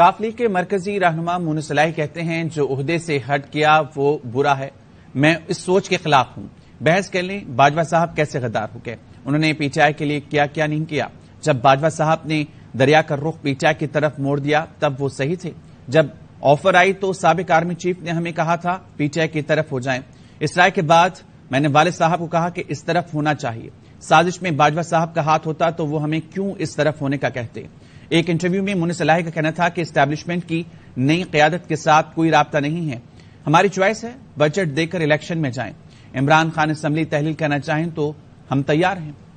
काफली के मरकजी रहनुमा मुनसलाई कहते हैं जो उहदे से हट गया वो बुरा है मैं इस सोच के खिलाफ हूं बहस कर लें बाजवा साहब कैसे गद्दार हो गए उन्होंने पीटीआई के लिए क्या क्या नहीं किया जब बाजवा साहब ने दरिया का रुख पीटीआई की तरफ मोड़ दिया तब वो सही थे जब ऑफर आई तो सबक आर्मी चीफ ने हमें कहा था पीटीआई की तरफ हो जाएं इस राय के बाद मैंने वाले साहब को कहा कि इस तरफ होना चाहिए साजिश में बाजवा साहब का हाथ होता तो वो हमें क्यों इस तरफ होने का कहते एक इंटरव्यू में मुन सलाह का कहना था कि स्टैब्लिशमेंट की नई क्यादत के साथ कोई रबता नहीं है हमारी च्वाइस है बजट देकर इलेक्शन में जाएं इमरान खान असम्बली तहलील कहना चाहें तो हम तैयार हैं